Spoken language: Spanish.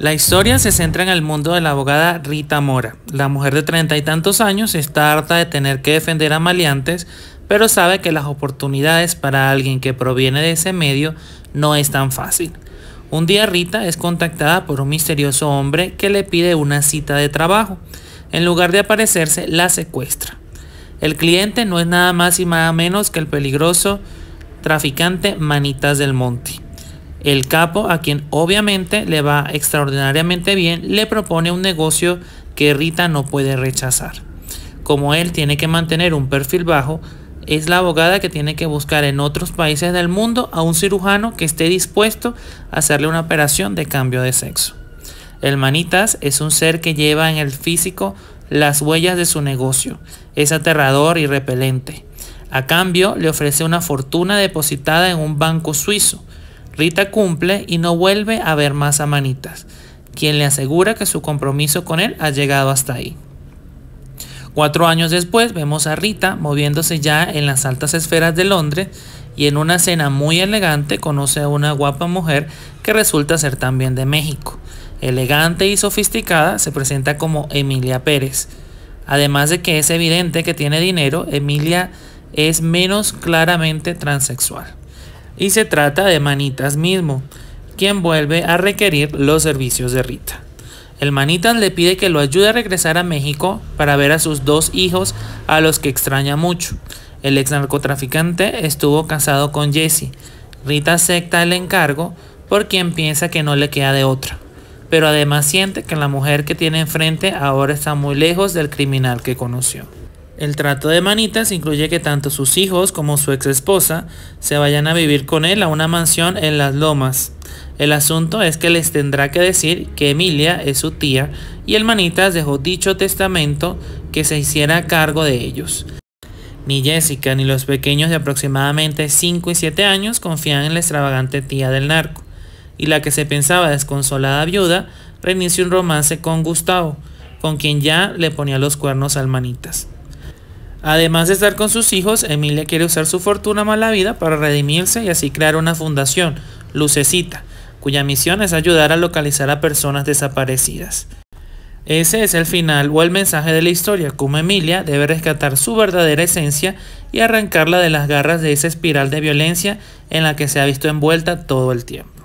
La historia se centra en el mundo de la abogada Rita Mora. La mujer de treinta y tantos años está harta de tener que defender a maleantes, pero sabe que las oportunidades para alguien que proviene de ese medio no es tan fácil. Un día Rita es contactada por un misterioso hombre que le pide una cita de trabajo. En lugar de aparecerse, la secuestra. El cliente no es nada más y nada menos que el peligroso traficante Manitas del Monte. El capo, a quien obviamente le va extraordinariamente bien, le propone un negocio que Rita no puede rechazar. Como él tiene que mantener un perfil bajo, es la abogada que tiene que buscar en otros países del mundo a un cirujano que esté dispuesto a hacerle una operación de cambio de sexo. El manitas es un ser que lleva en el físico las huellas de su negocio. Es aterrador y repelente. A cambio, le ofrece una fortuna depositada en un banco suizo Rita cumple y no vuelve a ver más a Manitas, quien le asegura que su compromiso con él ha llegado hasta ahí. Cuatro años después vemos a Rita moviéndose ya en las altas esferas de Londres y en una cena muy elegante conoce a una guapa mujer que resulta ser también de México. Elegante y sofisticada, se presenta como Emilia Pérez. Además de que es evidente que tiene dinero, Emilia es menos claramente transexual y se trata de Manitas mismo, quien vuelve a requerir los servicios de Rita. El Manitas le pide que lo ayude a regresar a México para ver a sus dos hijos a los que extraña mucho. El ex narcotraficante estuvo casado con Jesse. Rita acepta el encargo por quien piensa que no le queda de otra. Pero además siente que la mujer que tiene enfrente ahora está muy lejos del criminal que conoció. El trato de Manitas incluye que tanto sus hijos como su ex esposa se vayan a vivir con él a una mansión en las lomas. El asunto es que les tendrá que decir que Emilia es su tía y el Manitas dejó dicho testamento que se hiciera cargo de ellos. Ni Jessica ni los pequeños de aproximadamente 5 y 7 años confían en la extravagante tía del narco, y la que se pensaba desconsolada viuda reinicia un romance con Gustavo, con quien ya le ponía los cuernos al manitas. Además de estar con sus hijos, Emilia quiere usar su fortuna mala vida para redimirse y así crear una fundación, Lucecita, cuya misión es ayudar a localizar a personas desaparecidas. Ese es el final o el mensaje de la historia, como Emilia debe rescatar su verdadera esencia y arrancarla de las garras de esa espiral de violencia en la que se ha visto envuelta todo el tiempo.